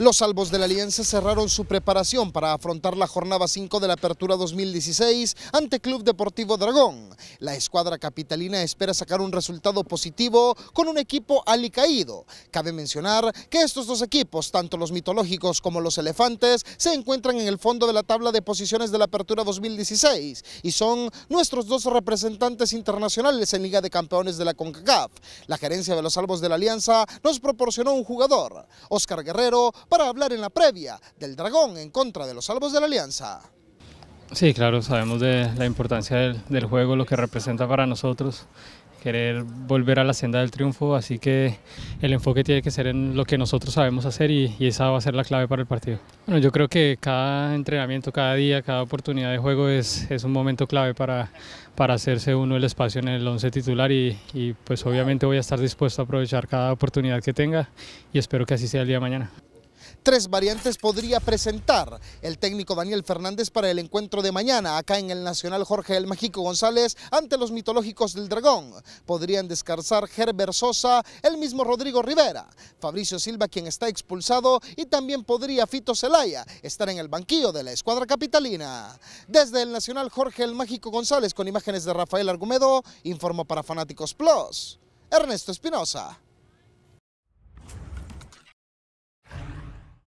Los salvos de la Alianza cerraron su preparación para afrontar la jornada 5 de la Apertura 2016 ante Club Deportivo Dragón. La escuadra capitalina espera sacar un resultado positivo con un equipo alicaído. Cabe mencionar que estos dos equipos, tanto los mitológicos como los elefantes, se encuentran en el fondo de la tabla de posiciones de la Apertura 2016 y son nuestros dos representantes internacionales en Liga de Campeones de la CONCACAF. La gerencia de los salvos de la Alianza nos proporcionó un jugador, Oscar Guerrero, para hablar en la previa del Dragón en contra de los Salvos de la Alianza. Sí, claro, sabemos de la importancia del, juego, lo que representa para nosotros querer volver a la senda del triunfo, así que el enfoque tiene que ser en lo que nosotros sabemos hacer y, esa va a ser la clave para el partido. Bueno, yo creo que cada entrenamiento, cada día, cada oportunidad de juego es, es un momento clave para, para hacerse uno el espacio en el 11 titular y, pues obviamente voy a estar dispuesto a aprovechar cada oportunidad que tenga y espero que así sea el día de mañana. Tres variantes podría presentar el técnico Daniel Fernández para el encuentro de mañana acá en el Nacional Jorge El Mágico González ante los mitológicos del Dragón. Podrían descansar Gerber Sosa, el mismo Rodrigo Rivera, Fabricio Silva quien está expulsado y también podría Fito Celaya estar en el banquillo de la escuadra capitalina. Desde el Nacional Jorge El Mágico González con imágenes de Rafael Argumedo, informó para Fanáticos Plus. Ernesto Espinosa.